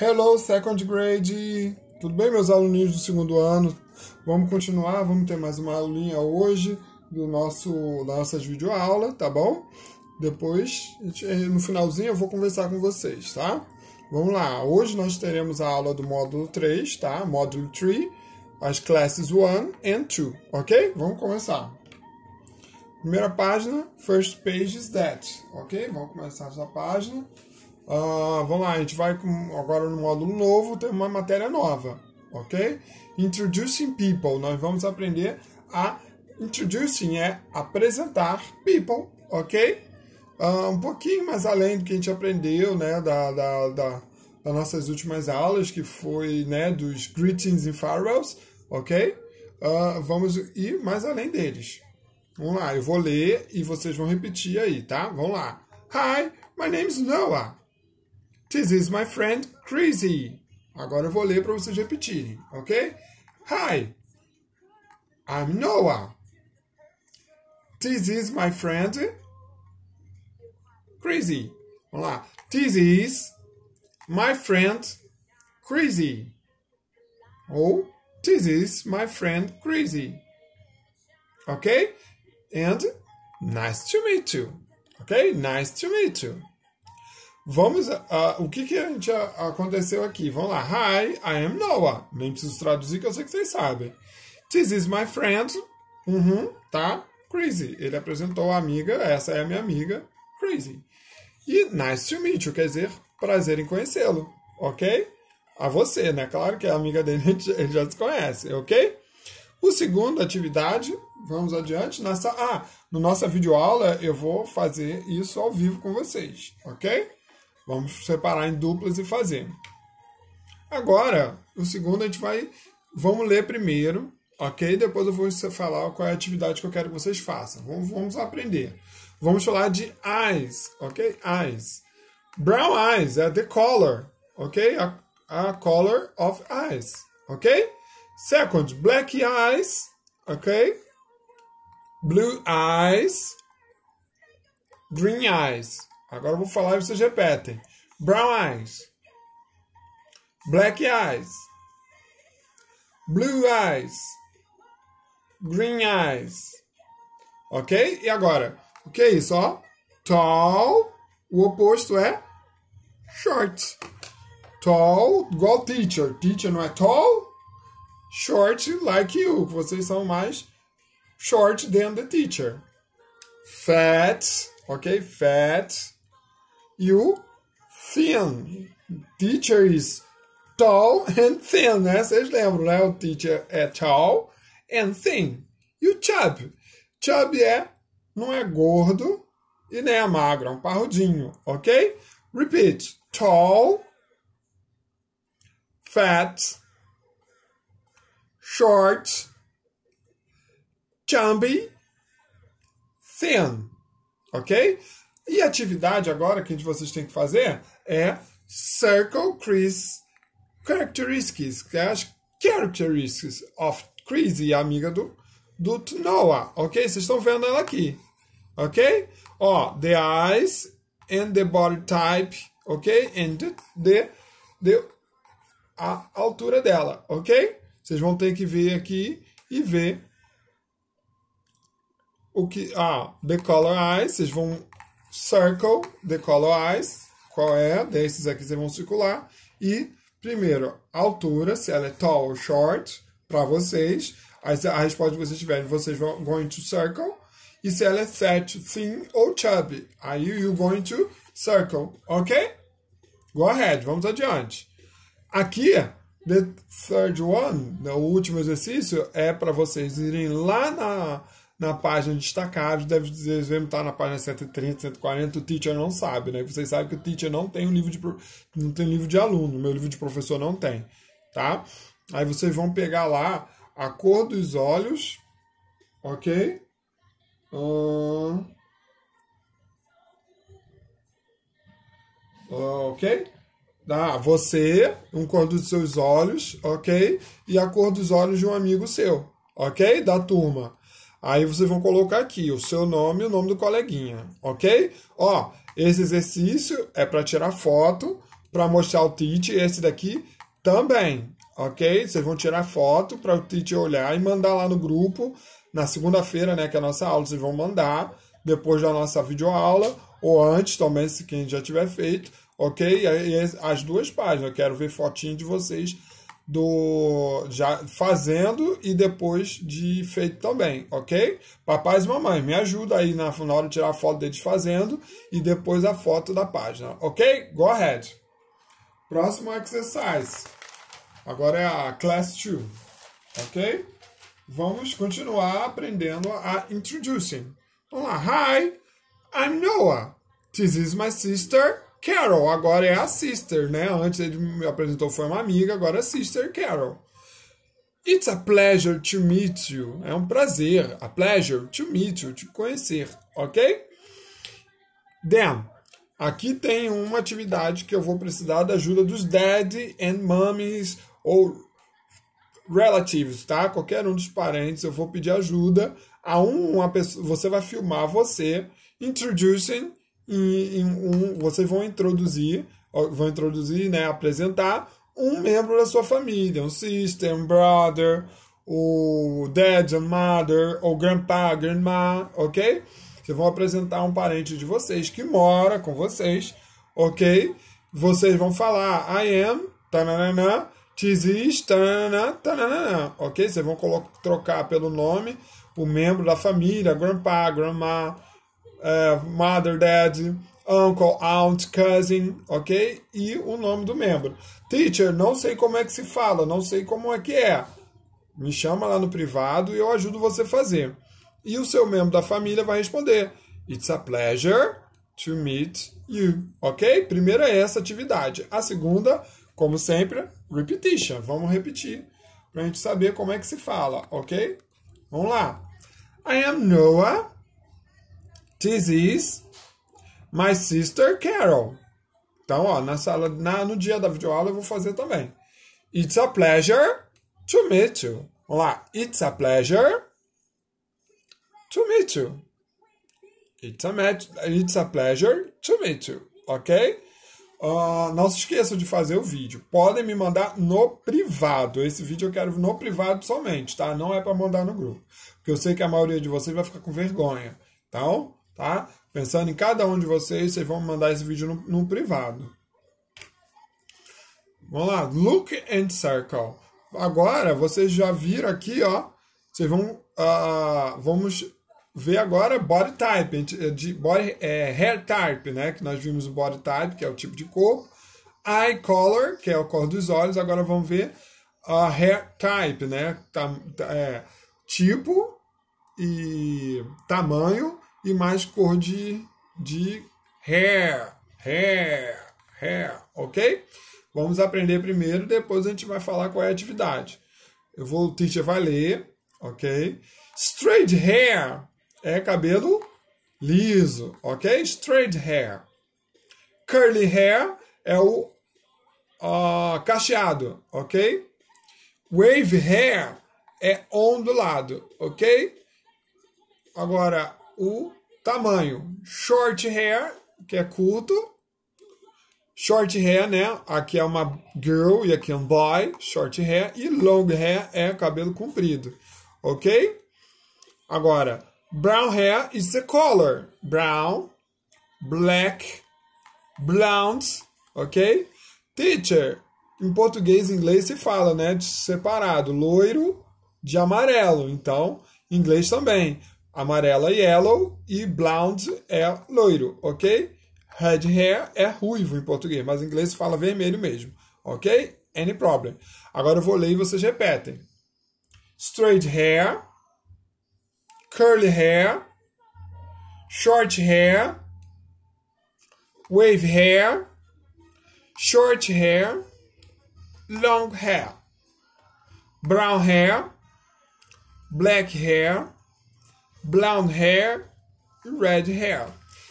Hello, second grade! Tudo bem, meus aluninhos do segundo ano? Vamos continuar, vamos ter mais uma aulinha hoje do nosso da nossas videoaula, tá bom? Depois, no finalzinho, eu vou conversar com vocês, tá? Vamos lá, hoje nós teremos a aula do módulo 3, tá? Módulo 3, as classes 1 and 2, ok? Vamos começar. Primeira página, first page is that, ok? Vamos começar essa página. Uh, vamos lá, a gente vai com, agora no módulo novo, tem uma matéria nova, ok? Introducing people, nós vamos aprender a introducing é apresentar people, ok? Uh, um pouquinho mais além do que a gente aprendeu, né, da, da, da, das nossas últimas aulas, que foi, né, dos greetings e farewells, ok? Uh, vamos ir mais além deles. Vamos lá, eu vou ler e vocês vão repetir aí, tá? Vamos lá. Hi, my name is Noah. This is my friend Crazy. Agora eu vou ler para vocês repetirem, ok? Hi, I'm Noah. This is my friend Crazy. Vamos lá. This is my friend Crazy. Ou This is my friend Crazy. Ok? And nice to meet you. Ok? Nice to meet you. Vamos, uh, o que que a gente a, aconteceu aqui? Vamos lá. Hi, I am Noah. Nem preciso traduzir que eu sei que vocês sabem. This is my friend. Uhum, tá? Crazy. Ele apresentou a amiga, essa é a minha amiga, Crazy. E nice to meet you, quer dizer, prazer em conhecê-lo, ok? A você, né? Claro que é amiga dele ele já se conhece, ok? O segundo atividade, vamos adiante. Nessa, ah, no nossa videoaula eu vou fazer isso ao vivo com vocês, ok? Vamos separar em duplas e fazer. Agora, o segundo a gente vai. Vamos ler primeiro, ok? Depois eu vou falar qual é a atividade que eu quero que vocês façam. Vamos, vamos aprender. Vamos falar de eyes, ok? Eyes. Brown eyes é the color, ok? A, a color of eyes, ok? Second, black eyes, ok? Blue eyes, green eyes, Agora eu vou falar e vocês repetem. Brown eyes. Black eyes. Blue eyes. Green eyes. Ok? E agora? O que é isso, ó? Tall. O oposto é short. Tall, igual teacher. Teacher não é tall. Short, like you. Vocês são mais short than the teacher. Fat. Ok? Fat o thin. Teacher is tall and thin, né? Vocês lembram, né? O teacher é tall and thin. E o chub? Chub é, não é gordo e nem é magro, é um parrudinho, ok? Repeat. Tall, fat, short, chubby, thin, ok? E a atividade agora que vocês têm que fazer é Circle Chris Characteristics, que é as Characteristics of Chris e amiga do, do Noah, ok? Vocês estão vendo ela aqui, ok? Ó, the eyes and the body type, ok? And the, the, the a altura dela, ok? Vocês vão ter que ver aqui e ver o que... Ah, the color eyes, vocês vão circle the color eyes, qual é, desses aqui vocês vão circular, e primeiro, a altura, se ela é tall ou short, para vocês, a, resposta que vocês tiverem, vocês vão going to circle, e se ela é fat, thin ou chubby, aí you going to circle, ok? Go ahead, vamos adiante. Aqui, the third one, o último exercício, é para vocês irem lá na na página destacados, deve dizer, devemos estar tá na página 130, 140, o teacher não sabe, né? Vocês sabem que o teacher não tem um livro de não tem um livro de aluno, meu livro de professor não tem, tá? Aí vocês vão pegar lá a cor dos olhos, ok? Uh, ok? Ah, você, um cor dos seus olhos, ok? E a cor dos olhos de um amigo seu, ok? Da turma. Aí vocês vão colocar aqui o seu nome e o nome do coleguinha, ok? Ó, esse exercício é para tirar foto, para mostrar o tite, esse daqui também, ok? Vocês vão tirar foto para o tite olhar e mandar lá no grupo, na segunda-feira, né, que é a nossa aula, vocês vão mandar, depois da nossa videoaula, ou antes também, se quem já tiver feito, ok? E as duas páginas, eu quero ver fotinho de vocês do já fazendo e depois de feito também, ok? Papais e mamãe, me ajuda aí na, na hora de tirar a foto deles fazendo e depois a foto da página, ok? Go ahead. Próximo exercise. Agora é a class 2, ok? Vamos continuar aprendendo a introducing. Vamos lá. Hi, I'm Noah. This is my sister. Carol, agora é a Sister, né? Antes ele me apresentou foi uma amiga, agora é Sister Carol. It's a pleasure to meet you. É um prazer, a pleasure to meet you, te conhecer, ok? Then, aqui tem uma atividade que eu vou precisar da ajuda dos daddy and mummies ou relatives, tá? Qualquer um dos parentes, eu vou pedir ajuda a uma pessoa. Você vai filmar você introducing e, e um, vocês vão introduzir, vão introduzir, né, apresentar um membro da sua família, um sister, um brother, o dad, a mother, ou grandpa, grandma, ok? Vocês vão apresentar um parente de vocês que mora com vocês, ok? Vocês vão falar I am, tananana, Tizis, tananana, tananana, ok? Vocês vão trocar pelo nome o membro da família, grandpa, grandma, é, mother, dad, uncle, aunt, cousin, ok? E o nome do membro. Teacher, não sei como é que se fala, não sei como é que é. Me chama lá no privado e eu ajudo você a fazer. E o seu membro da família vai responder: It's a pleasure to meet you, ok? Primeiro é essa atividade. A segunda, como sempre, repetition. Vamos repetir para a gente saber como é que se fala, ok? Vamos lá. I am Noah. This is my sister Carol. Então, ó, na sala, na, no dia da videoaula eu vou fazer também. It's a pleasure to meet you. Vamos lá. It's a pleasure to meet you. It's a, it's a pleasure to meet you. Ok? Uh, não se esqueçam de fazer o vídeo. Podem me mandar no privado. Esse vídeo eu quero no privado somente, tá? Não é para mandar no grupo. Porque eu sei que a maioria de vocês vai ficar com vergonha. Então, tá? Pensando em cada um de vocês, vocês vão mandar esse vídeo no, no privado. Vamos lá, look and circle. Agora, vocês já viram aqui, ó. Vocês vão, uh, vamos ver agora body type, é de body, é, hair type, né? Que nós vimos o body type, que é o tipo de corpo. Eye color, que é a cor dos olhos. Agora vamos ver a uh, hair type, né? Tá, é, tipo e tamanho e mais cor de, de hair, hair, hair, ok? Vamos aprender primeiro, depois a gente vai falar qual é a atividade. Eu vou, o teacher vai ler, ok? Straight hair é cabelo liso, ok? Straight hair. Curly hair é o uh, cacheado, ok? Wave hair é ondulado, ok? Agora, o Tamanho: short hair, que é curto. Short hair, né? Aqui é uma girl e aqui é um boy. Short hair. E long hair é cabelo comprido. Ok? Agora, brown hair is the color. Brown, black, blonde. Ok? Teacher. Em português e inglês se fala, né? De Separado. Loiro de amarelo. Então, inglês também. Amarela é yellow e blonde é loiro, ok? Red hair é ruivo em português, mas em inglês fala vermelho mesmo, ok? Any problem. Agora eu vou ler e vocês repetem. Straight hair, curly hair, short hair, wave hair, short hair, long hair, brown hair, black hair, Brown Hair e Red Hair.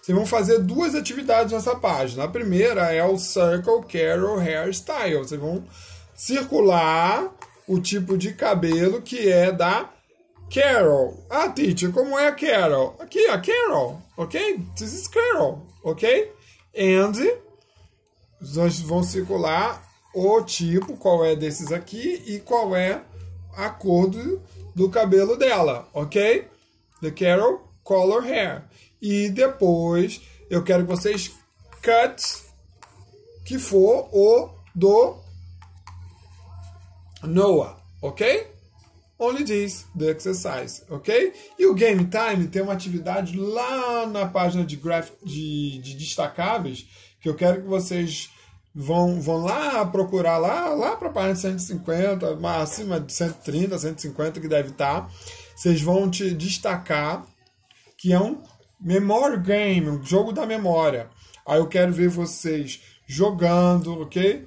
Vocês vão fazer duas atividades nessa página. A primeira é o Circle Carol Hairstyle. Vocês vão circular o tipo de cabelo que é da Carol. Ah, teacher, como é a Carol? Aqui, a Carol, ok? This is Carol, ok? And vocês vão circular o tipo, qual é desses aqui e qual é a cor do, do cabelo dela, ok? The Carol Color Hair. E depois eu quero que vocês cut, que for o do Noah, ok? Only this, the exercise, ok? E o game time tem uma atividade lá na página de, graph, de, de destacáveis que eu quero que vocês vão, vão lá procurar lá, lá para a página de 150, acima de 130, 150 que deve estar. Tá vocês vão te destacar, que é um memory game, um jogo da memória. Aí eu quero ver vocês jogando, ok?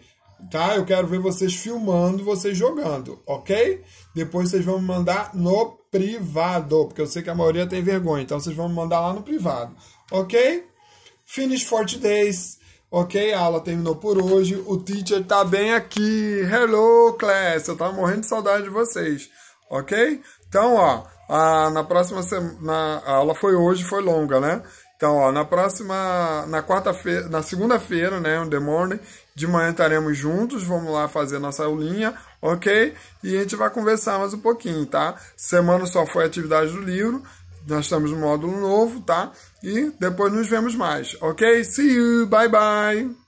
Tá? Eu quero ver vocês filmando, vocês jogando, ok? Depois vocês vão me mandar no privado, porque eu sei que a maioria tem vergonha, então vocês vão me mandar lá no privado, ok? Finish for days, ok? A aula terminou por hoje, o teacher tá bem aqui. Hello, class, eu tava morrendo de saudade de vocês, ok? Então, ó, a, na próxima semana, a aula foi hoje, foi longa, né? Então, ó, na próxima, na quarta-feira, na segunda-feira, né, on the morning, de manhã estaremos juntos, vamos lá fazer nossa aulinha, ok? E a gente vai conversar mais um pouquinho, tá? Semana só foi atividade do livro, nós estamos no módulo novo, tá? E depois nos vemos mais, ok? See you, bye bye!